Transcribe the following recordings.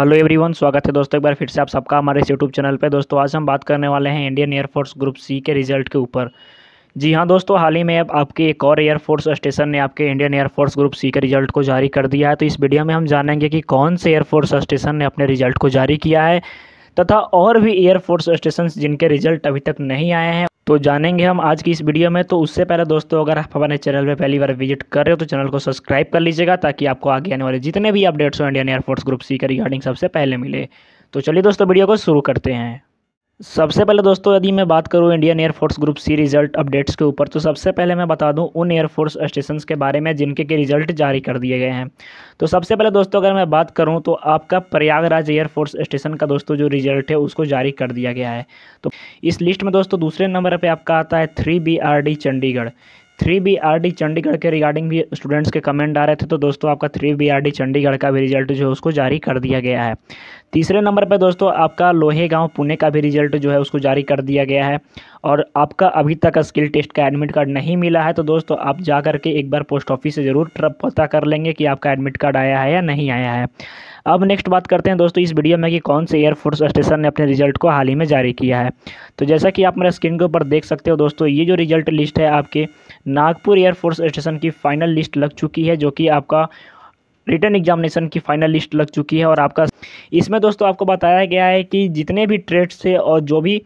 hello everyone स्वागत है दोस्तों एक बार फिर से आप सबका हमारे इस यूट्यूब चैनल पे दोस्तों आज हम बात करने वाले हैं इंडियन एयरफोर्स ग्रुप सी के रिजल्ट के ऊपर जी हाँ दोस्तों हाल ही में अब आपके एक और एयरफोर्स स्टेशन ने आपके इंडियन एयरफोर्स ग्रुप सी के रिजल्ट को जारी कर दिया है तो इस वीडियो में हम जानेंगे कि कौन से एयरफोर्स स्टेशन ने अपने रिजल्ट को जारी किया है तथा और भी एयरफोर्स स्टेशन जिनके रिजल्ट अभी तक नहीं आए हैं तो जानेंगे हम आज की इस वीडियो में तो उससे पहले दोस्तों अगर आप हमारे चैनल पे पहली बार विजिट कर रहे हो तो चैनल को सब्सक्राइब कर लीजिएगा ताकि आपको आगे आने वाले जितने भी अपडेट्स हो इंडियन एयरफोर्स ग्रुप सी के रिगार्डिंग सबसे पहले मिले तो चलिए दोस्तों वीडियो को शुरू करते हैं सबसे पहले दोस्तों यदि मैं बात करूं Indian air force group C result updates के ऊपर तो सबसे पहले मैं बता दूं उन एयरफोर्स स्टेशन के बारे में जिनके के रिजल्ट जारी कर दिए गए हैं तो सबसे पहले दोस्तों अगर मैं बात करूं तो आपका प्रयागराज एयरफोर्स स्टेशन का दोस्तों जो रिजल्ट है उसको जारी कर दिया गया है तो इस लिस्ट में दोस्तों दूसरे नंबर पर आपका आता है three Chandigarh three B R D Chandigarh के रिगार्डिंग भी स्टूडेंट्स के कमेंट आ रहे थे तो दोस्तों आपका three B R D Chandigarh का भी रिजल्ट जो है उसको जारी कर दिया गया है तीसरे नंबर पर दोस्तों आपका लोहे गांव पुणे का भी रिजल्ट जो है उसको जारी कर दिया गया है और आपका अभी तक स्किल टेस्ट का एडमिट कार्ड नहीं मिला है तो दोस्तों आप जा कर के एक बार पोस्ट ऑफिस से ज़रूर पता कर लेंगे कि आपका एडमिट कार्ड आया है या नहीं आया है अब नेक्स्ट बात करते हैं दोस्तों इस वीडियो में कि कौन से एयरफोर्स स्टेशन ने अपने रिजल्ट को हाल ही में जारी किया है तो जैसा कि आप मेरे स्क्रीन के ऊपर देख सकते हो दोस्तों ये जो रिजल्ट लिस्ट है आपके नागपुर एयरफोर्स स्टेशन की फाइनल लिस्ट लग चुकी है जो कि आपका रिटर्न एग्जामिनेशन की फाइनल लिस्ट लग चुकी है और आपका इसमें दोस्तों आपको बताया गया है कि जितने भी ट्रेड्स है और जो भी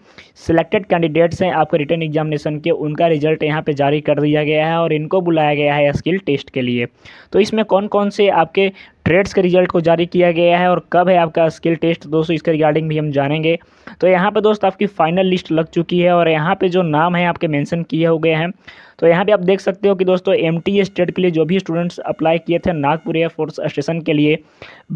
सिलेक्टेड कैंडिडेट्स हैं आपके रिटर्न एग्जामिनेशन के उनका रिजल्ट यहाँ पे जारी कर दिया गया है और इनको बुलाया गया है स्किल टेस्ट के लिए तो इसमें कौन कौन से आपके ट्रेड्स के रिजल्ट को जारी किया गया है और कब है आपका स्किल टेस्ट दोस्तों इसके रिगार्डिंग भी हम जानेंगे तो यहाँ पे दोस्त आपकी फाइनल लिस्ट लग चुकी है और यहाँ पे जो नाम है आपके मेंशन किए हो गए हैं तो यहाँ पे आप देख सकते हो कि दोस्तों एम टी स्टेट के लिए जो भी स्टूडेंट्स अप्लाई किए थे नागपुर एयरफोर्स स्टेशन के लिए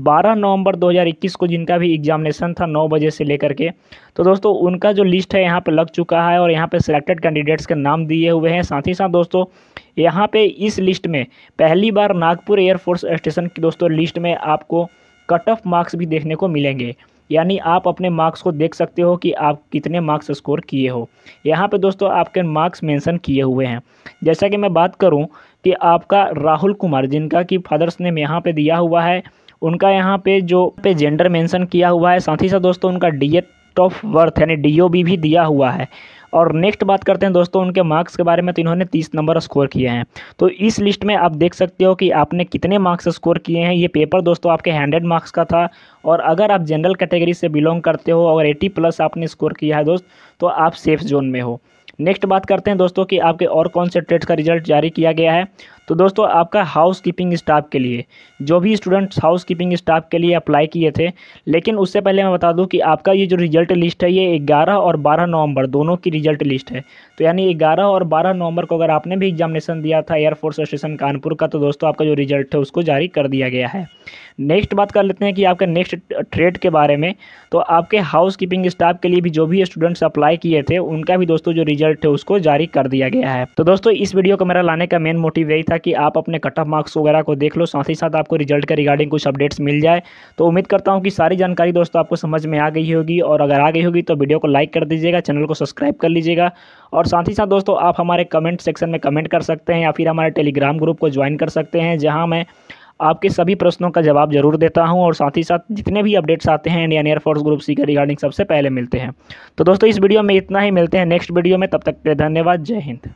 12 नवंबर 2021 को जिनका भी एग्जामिनेशन था 9 बजे से लेकर के तो दोस्तों उनका जो लिस्ट है यहाँ पर लग चुका है और यहाँ पर सिलेक्टेड कैंडिडेट्स के नाम दिए हुए हैं साथ ही साथ दोस्तों यहाँ पे इस लिस्ट में पहली बार नागपुर एयरफोर्स स्टेशन की दोस्तों लिस्ट में आपको कट ऑफ मार्क्स भी देखने को मिलेंगे यानी आप अपने मार्क्स को देख सकते हो कि आप कितने मार्क्स स्कोर किए हो यहाँ पे दोस्तों आपके मार्क्स मेंशन किए हुए हैं जैसा कि मैं बात करूँ कि आपका राहुल कुमार जिनका कि फादर्स नेम यहाँ पे दिया हुआ है उनका यहाँ पे जो पे जेंडर मेंशन किया हुआ है साथ ही साथ दोस्तों उनका डी लिस्ट ऑफ वर्थ यानी डी भी दिया हुआ है और नेक्स्ट बात करते हैं दोस्तों उनके मार्क्स के बारे में तो इन्होंने तीस नंबर स्कोर किए हैं तो इस लिस्ट में आप देख सकते हो कि आपने कितने मार्क्स स्कोर किए हैं ये पेपर दोस्तों आपके हंड्रेड मार्क्स का था और अगर आप जनरल कैटेगरी से बिलोंग करते हो और एटी प्लस आपने स्कोर किया है दोस्त तो आप सेफ जोन में हो नेक्स्ट बात करते हैं दोस्तों कि आपके और कौन से ट्रेड का रिजल्ट जारी किया गया है तो दोस्तों आपका हाउस कीपिंग स्टाफ के लिए जो भी स्टूडेंट्स हाउस कीपिंग स्टाफ के लिए अप्लाई किए थे लेकिन उससे पहले मैं बता दूं कि आपका ये जो रिजल्ट लिस्ट है ये ग्यारह और बारह नवंबर दोनों की रिजल्ट लिस्ट है तो यानी ग्यारह और बारह नवंबर को अगर आपने भी एग्जामिनेशन दिया था एयरफोर्स स्टेशन कानपुर का तो दोस्तों आपका जो रिजल्ट है उसको जारी कर दिया गया है नेक्स्ट बात कर लेते हैं कि आपके नेक्स्ट ट्रेड के बारे में तो आपके हाउस कीपिंग स्टाफ के लिए भी जो भी स्टूडेंट्स अप्लाई किए थे उनका भी दोस्तों जो रिजल्ट है उसको जारी कर दिया गया है तो दोस्तों इस वीडियो को मेरा लाने का मेन मोटिव यही था था कि आप अपने कट ऑफ मार्क्स वगैरह को देख लो साथ ही साथ आपको रिजल्ट के रिगार्डिंग कुछ अपडेट्स मिल जाए तो उम्मीद करता हूँ कि सारी जानकारी दोस्तों आपको समझ में आ गई होगी और अगर आ गई होगी तो वीडियो को लाइक कर दीजिएगा चैनल को सब्सक्राइब कर लीजिएगा और साथ ही साथ दोस्तों आप हमारे कमेंट सेक्शन में कमेंट कर सकते हैं या फिर हमारे टेलीग्राम ग्रुप को ज्वाइन कर सकते हैं जहाँ मैं आपके सभी प्रश्नों का जवाब जरूर देता हूं और साथ ही साथ जितने भी अपडेट्स आते हैं इंडियन एयरफोर्स ग्रुप सी के रिगार्डिंग सबसे पहले मिलते हैं तो दोस्तों इस वीडियो में इतना ही मिलते हैं नेक्स्ट वीडियो में तब तक के धन्यवाद जय हिंद